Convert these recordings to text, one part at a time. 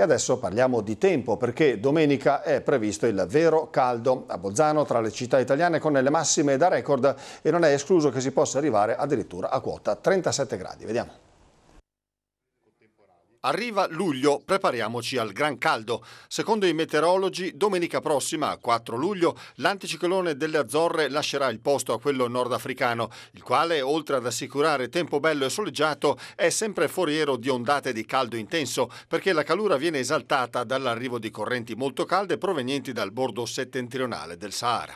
E adesso parliamo di tempo perché domenica è previsto il vero caldo a Bolzano tra le città italiane con le massime da record e non è escluso che si possa arrivare addirittura a quota 37 gradi. Vediamo. Arriva luglio, prepariamoci al gran caldo. Secondo i meteorologi, domenica prossima, 4 luglio, l'anticiclone delle Azzorre lascerà il posto a quello nordafricano, il quale, oltre ad assicurare tempo bello e soleggiato, è sempre foriero di ondate di caldo intenso, perché la calura viene esaltata dall'arrivo di correnti molto calde provenienti dal bordo settentrionale del Sahara.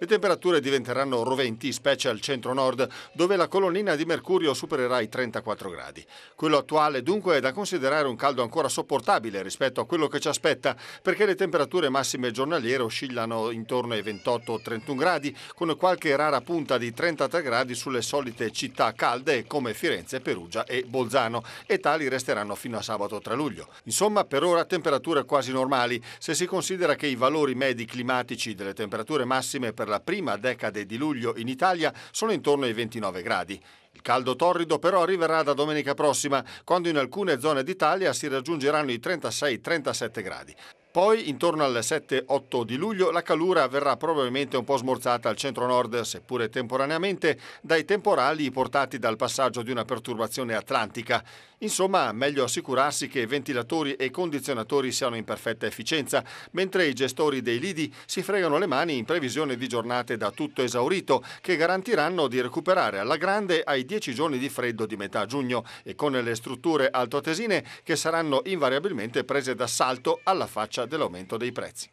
Le temperature diventeranno roventi, specie al centro-nord, dove la colonnina di mercurio supererà i 34 gradi. Quello attuale dunque è da considerare un caldo ancora sopportabile rispetto a quello che ci aspetta, perché le temperature massime giornaliere oscillano intorno ai 28-31 gradi, con qualche rara punta di 33 gradi sulle solite città calde come Firenze, Perugia e Bolzano, e tali resteranno fino a sabato 3 luglio. Insomma, per ora temperature quasi normali, se si considera che i valori medi climatici delle temperature massime per per la prima decade di luglio in Italia sono intorno ai 29 gradi. Il caldo torrido però arriverà da domenica prossima, quando in alcune zone d'Italia si raggiungeranno i 36-37 gradi. Poi, intorno al 7-8 di luglio, la calura verrà probabilmente un po' smorzata al centro-nord, seppure temporaneamente, dai temporali portati dal passaggio di una perturbazione atlantica. Insomma, meglio assicurarsi che ventilatori e condizionatori siano in perfetta efficienza, mentre i gestori dei lidi si fregano le mani in previsione di giornate da tutto esaurito, che garantiranno di recuperare alla grande ai 10 giorni di freddo di metà giugno e con le strutture altoatesine che saranno invariabilmente prese d'assalto alla faccia dell'aumento dei prezzi.